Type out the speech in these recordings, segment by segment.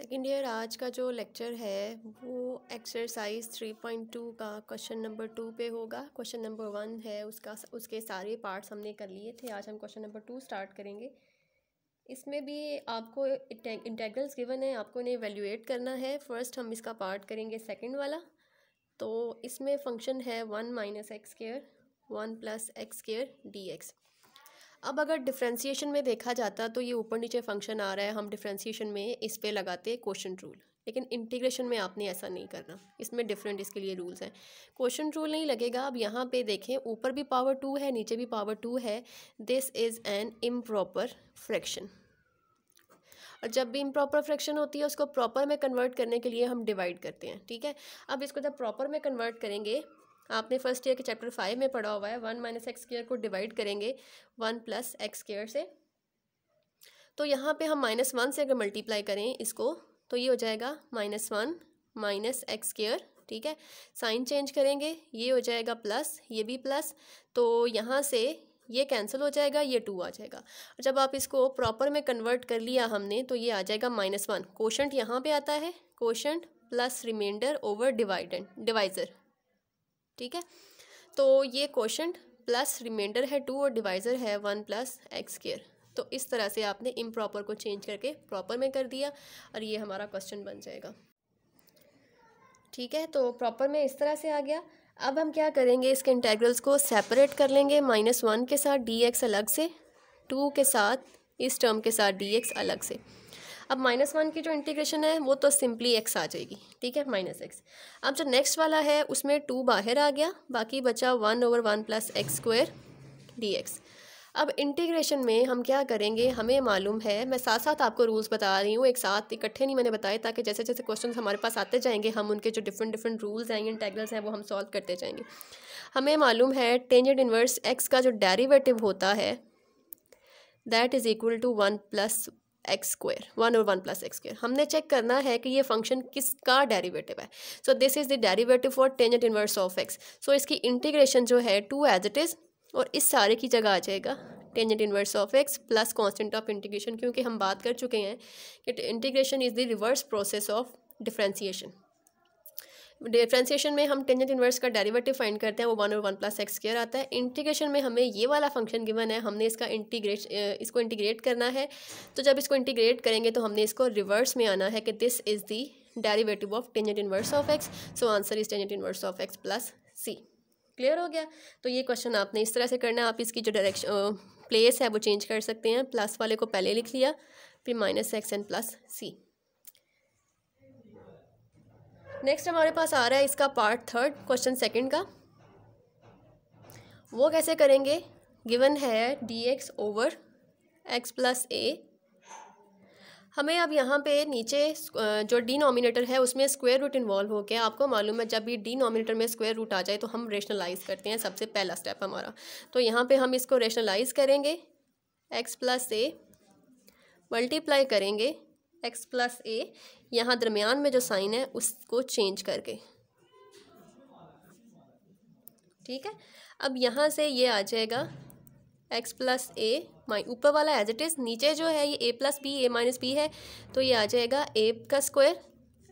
second year आज का जो लेक्चर है वो एक्सरसाइज 3.2 का क्वेश्चन नंबर टू पे होगा क्वेश्चन नंबर वन है उसका उसके सारे पार्ट्स हमने कर लिए थे आज हम क्वेश्चन नंबर टू स्टार्ट करेंगे इसमें भी आपको इंटेग्रल्स गिवन है आपको इन्हें वैल्यूएट करना है फर्स्ट हम इसका पार्ट करेंगे सेकेंड वाला तो इसमें फंक्शन है one minus x square one plus x square d x अब अगर डिफ्रेंसीशन में देखा जाता तो ये ऊपर नीचे फंक्शन आ रहा है हम डिफ्रेंसीशन में इस पर लगाते क्वेश्चन रूल लेकिन इंटीग्रेशन में आपने ऐसा नहीं करना इसमें डिफरेंट इसके लिए रूल्स हैं क्वेश्चन रूल नहीं लगेगा अब यहाँ पे देखें ऊपर भी पावर टू है नीचे भी पावर टू है this is an improper fraction और जब भी इम्प्रॉपर फ्रैक्शन होती है उसको प्रॉपर में कन्वर्ट करने के लिए हम डिवाइड करते हैं ठीक है अब इसको जब प्रॉपर में कन्वर्ट करेंगे आपने फर्स्ट ईयर के चैप्टर फाइव में पढ़ा हुआ है वन माइनस एक्स केयर को डिवाइड करेंगे वन प्लस एक्स केयर से तो यहाँ पे हम माइनस वन से अगर मल्टीप्लाई करें इसको तो ये हो जाएगा minus one minus x square ठीक है साइन चेंज करेंगे ये हो जाएगा प्लस ये भी प्लस तो यहाँ से ये कैंसिल हो जाएगा ये टू आ जाएगा और जब आप इसको प्रॉपर में कन्वर्ट कर लिया हमने तो ये आ जाएगा माइनस वन कोशंट यहाँ पे आता है quotient plus remainder over dividend divisor ठीक है तो ये क्वेश्चन प्लस रिमाइंडर है टू और डिवाइज़र है वन प्लस एक्स केयर तो इस तरह से आपने प्रॉपर को चेंज करके प्रॉपर में कर दिया और ये हमारा क्वेश्चन बन जाएगा ठीक है तो प्रॉपर में इस तरह से आ गया अब हम क्या करेंगे इसके इंटेग्रल्स को सेपरेट कर लेंगे माइनस वन के साथ डी एक्स अलग से टू के साथ इस टर्म के साथ डी एक्स अलग से अब माइनस वन की जो इंटीग्रेशन है वो तो सिंपली एक्स आ जाएगी ठीक है माइनस एक्स अब जो नेक्स्ट वाला है उसमें टू बाहर आ गया बाकी बचा one over one plus x square d x अब इंटीग्रेशन में हम क्या करेंगे हमें मालूम है मैं साथ साथ आपको रूल्स बता रही हूँ एक साथ इकट्ठे नहीं मैंने बताए ताकि जैसे जैसे क्वेश्चन हमारे पास आते जाएंगे हम उनके जो डिफरेंट डिफरेंट रूल्स हैं इंटेग्रल्स हैं वो हम सॉल्व करते जाएंगे हमें मालूम है टेंजेंट इन्वर्स एक्स का जो डेरिवेटिव होता है that is equal to one plus x square one और वन प्लस एक्स स्क्र हमने चेक करना है कि ये फंक्शन किसका डेरिवेटिव है so this is the derivative for tangent inverse of x so इसकी इंटीग्रेशन जो है टू एज इट इज़ और इस सारे की जगह आ जाएगा tangent inverse of x plus constant of integration क्योंकि हम बात कर चुके हैं कि integration is the reverse process of differentiation differentiation में हम टेंजेंट इन्वर्स का डेरिवेटिव फाइंड करते हैं वो वन और वन प्लस एक्स स्केयर आता है इंटीग्रेशन में हमें ये वाला फंक्शन गिवन है हमने इसका इंटीग्रेट इसको इंटीग्रेट करना है तो जब इसको इंटीग्रेट करेंगे तो हमने इसको रिवर्स में आना है कि this is the derivative of tangent inverse of x so answer is tangent inverse of x plus c clear हो गया तो ये क्वेश्चन आपने इस तरह से करना है आप इसकी जो डायरेक्शन प्लेस है वो चेंज कर सकते हैं प्लस वाले को पहले लिख लिया फिर minus x and plus c next हमारे पास आ रहा है इसका पार्ट थर्ड क्वेश्चन सेकंड का वो कैसे करेंगे गिवन है d x over x plus a हमें अब यहाँ पे नीचे जो डिनोमिनेटर है उसमें स्क्वायर रूट इन्वॉल्व हो गया आपको मालूम है जब भी डिनोमिनेटर में स्क्वायर रूट आ जाए तो हम रेशनलाइज करते हैं सबसे पहला स्टेप हमारा तो यहाँ पे हम इसको रेशनलाइज करेंगे एक्स प्लस ए मल्टीप्लाई करेंगे एक्स प्लस ए यहाँ दरमियान में जो साइन है उसको चेंज करके ठीक है अब यहाँ से ये आ जाएगा एक्स प्लस ए माइ ऊपर वाला एज इट इज़ नीचे जो है ये a plus b a minus b है तो ये आ जाएगा ए का स्क्वायर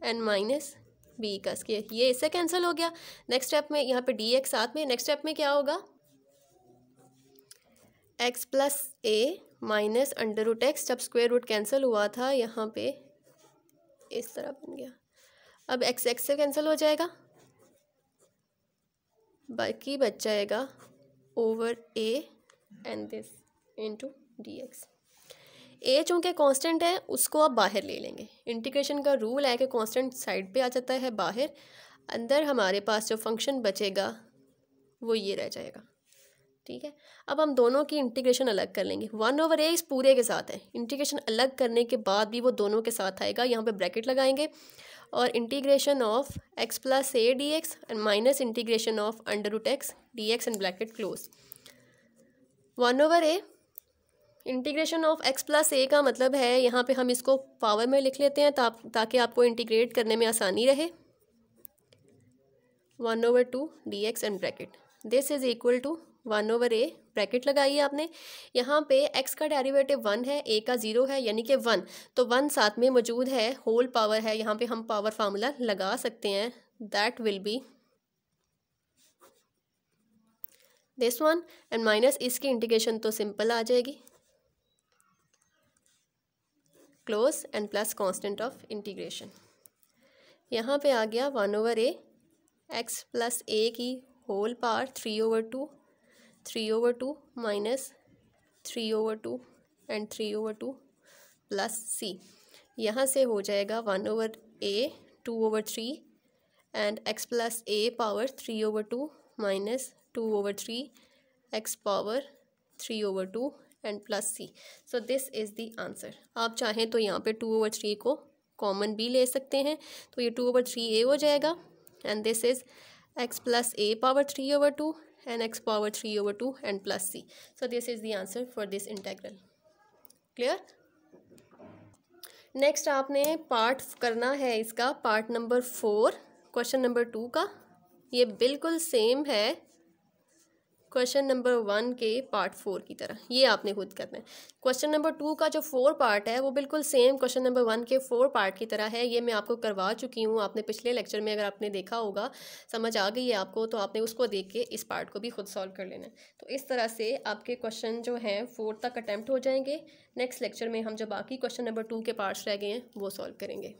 एंड माइनस बी का स्क्वायर ये इससे कैंसिल हो गया नेक्स्ट स्टेप में यहाँ पे डी एक्स साथ में नेक्स्ट स्टेप में क्या होगा x plus a minus under root x जब स्क्वेयर रूट कैंसिल हुआ था यहाँ पे इस तरह बन गया अब एक्स एक्स से कैंसिल हो जाएगा बाकी बच जाएगा over a and this into d x a चूँकि कांस्टेंट है उसको आप बाहर ले लेंगे इंटीग्रेशन का रूल है कि कांस्टेंट साइड पे आ जाता है बाहर अंदर हमारे पास जो फंक्शन बचेगा वो ये रह जाएगा ठीक है अब हम दोनों की इंटीग्रेशन अलग कर लेंगे वन ओवर ए इस पूरे के साथ है इंटीग्रेशन अलग करने के बाद भी वो दोनों के साथ आएगा यहाँ पे ब्रैकेट लगाएंगे और integration of x plus a d x and minus integration of under root x d x and bracket close one over a integration of x plus a का मतलब है यहाँ पे हम इसको पावर में लिख लेते हैं ता, ताकि आपको इंटीग्रेट करने में आसानी रहे one over two d x and bracket this is equal to one over a bracket लगाई है आपने यहाँ पे एक्स का डेरिवेटिव वन है ए का ज़ीरो है यानी कि वन तो वन साथ में मौजूद है होल पावर है यहाँ पे हम पावर फार्मूला लगा सकते हैं that will be this one and minus इसकी इंटीग्रेशन तो सिंपल आ जाएगी close and plus constant of integration यहाँ पे आ गया one over a x plus a की whole power three over two three over two minus three over two and three over two plus c यहाँ से हो जाएगा one over a two over three and x plus a power three over two minus two over three x power three over two and plus c so this is the answer आप चाहें तो यहाँ पे two over three को common भी ले सकते हैं तो ये टू ओवर थ्री ए हो जाएगा and this is x plus a power three over two and x power three over two and plus c so this is the answer for this integral clear next आपने part करना है इसका part number four question number two का ये बिल्कुल same है question number one के part four की तरह ये आपने खुद करना है क्वेश्चन नंबर टू का जो फोर पार्ट है वो बिल्कुल सेम क्वेश्चन नंबर वन के फोर पार्ट की तरह है ये मैं आपको करवा चुकी हूँ आपने पिछले लेक्चर में अगर आपने देखा होगा समझ आ गई है आपको तो आपने उसको देख के इस पार्ट को भी खुद सॉल्व कर लेना है तो इस तरह से आपके क्वेश्चन जो हैं फोर तक अटैम्प्ट हो जाएंगे नेक्स्ट लेक्चर में हम जो बाकी क्वेश्चन नंबर टू के पार्ट्स रह गए हैं वो सॉल्व करेंगे